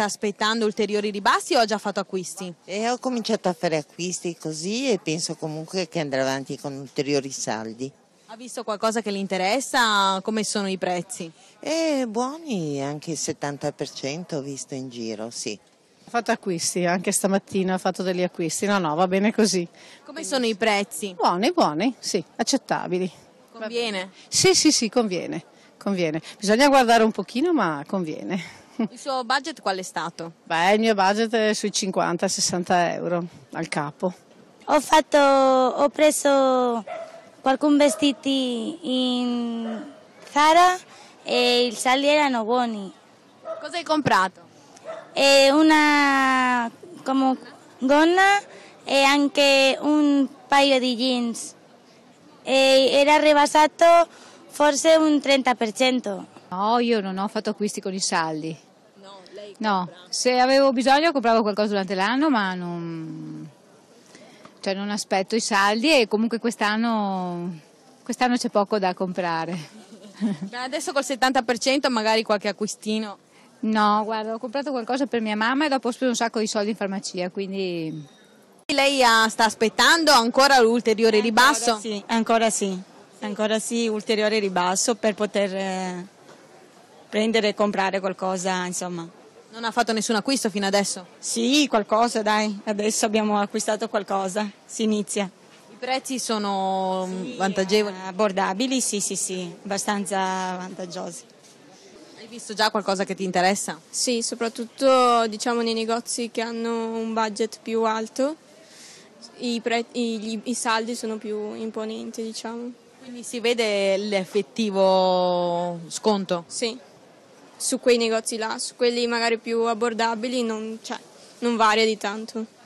Sta aspettando ulteriori ribassi o ha già fatto acquisti? E ho cominciato a fare acquisti così e penso comunque che andrà avanti con ulteriori saldi. Ha visto qualcosa che le interessa? Come sono i prezzi? Eh, buoni, anche il 70% ho visto in giro, sì. Ha fatto acquisti, anche stamattina ha fatto degli acquisti, no no, va bene così. Come sono i prezzi? Buoni, buoni, sì, accettabili. Conviene? Sì, sì, sì, conviene conviene. Bisogna guardare un pochino, ma conviene. Il suo budget qual è stato? Beh, il mio budget è sui 50-60 euro al capo. Ho, fatto, ho preso qualcun vestito in Zara e i saldi erano buoni. Cosa hai comprato? E una come, gonna e anche un paio di jeans. E era ribasato Forse un 30%. No, io non ho fatto acquisti con i saldi. No, lei No, se avevo bisogno compravo qualcosa durante l'anno, ma non... Cioè non aspetto i saldi e comunque quest'anno quest'anno c'è poco da comprare. Ma adesso col 70% magari qualche acquistino. No, guarda, ho comprato qualcosa per mia mamma e dopo ho speso un sacco di soldi in farmacia, quindi... Lei sta aspettando ancora l'ulteriore ribasso? Sì, ancora sì. Ancora sì, ulteriore ribasso per poter eh, prendere e comprare qualcosa, insomma. Non ha fatto nessun acquisto fino adesso? Sì, qualcosa, dai. Adesso abbiamo acquistato qualcosa, si inizia. I prezzi sono mm, sì, vantagevoli? Abbordabili, sì, sì, sì, abbastanza vantaggiosi. Hai visto già qualcosa che ti interessa? Sì, soprattutto diciamo nei negozi che hanno un budget più alto, i, pre- i, i saldi sono più imponenti, diciamo. Quindi si vede l'effettivo sconto? Sì, su quei negozi là, su quelli magari più abbordabili non, cioè, non varia di tanto.